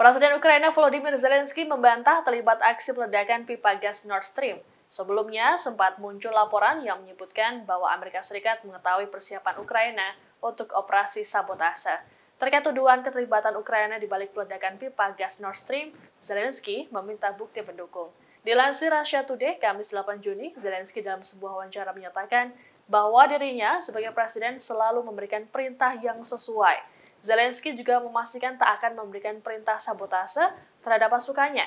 Presiden Ukraina Volodymyr Zelensky membantah terlibat aksi peledakan pipa gas Nord Stream. Sebelumnya, sempat muncul laporan yang menyebutkan bahwa Amerika Serikat mengetahui persiapan Ukraina untuk operasi sabotase. Terkait tuduhan keterlibatan Ukraina di balik peledakan pipa gas Nord Stream, Zelensky meminta bukti pendukung. Dilansir Russia Today, Kamis 8 Juni, Zelensky dalam sebuah wawancara menyatakan bahwa dirinya sebagai presiden selalu memberikan perintah yang sesuai. Zelensky juga memastikan tak akan memberikan perintah sabotase terhadap pasukannya.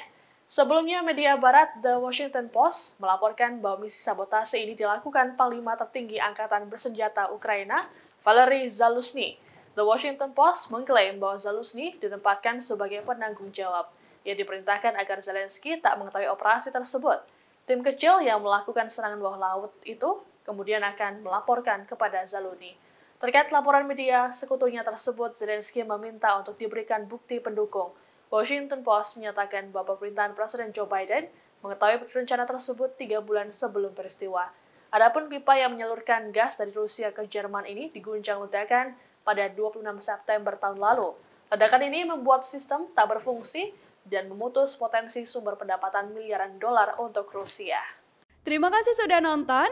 Sebelumnya, media barat The Washington Post melaporkan bahwa misi sabotase ini dilakukan Panglima Tertinggi Angkatan Bersenjata Ukraina, Valery Zaluzny. The Washington Post mengklaim bahwa Zaluzny ditempatkan sebagai penanggung jawab. Ia diperintahkan agar Zelensky tak mengetahui operasi tersebut. Tim kecil yang melakukan serangan bawah laut itu kemudian akan melaporkan kepada Zaluni. Terkait laporan media sekutunya tersebut, Zelensky meminta untuk diberikan bukti pendukung. Washington Post menyatakan bahwa pemerintahan Presiden Joe Biden mengetahui rencana tersebut tiga bulan sebelum peristiwa. Adapun pipa yang menyalurkan gas dari Rusia ke Jerman ini diguncang ledakan pada 26 September tahun lalu. Ledakan ini membuat sistem tak berfungsi dan memutus potensi sumber pendapatan miliaran dolar untuk Rusia. Terima kasih sudah nonton.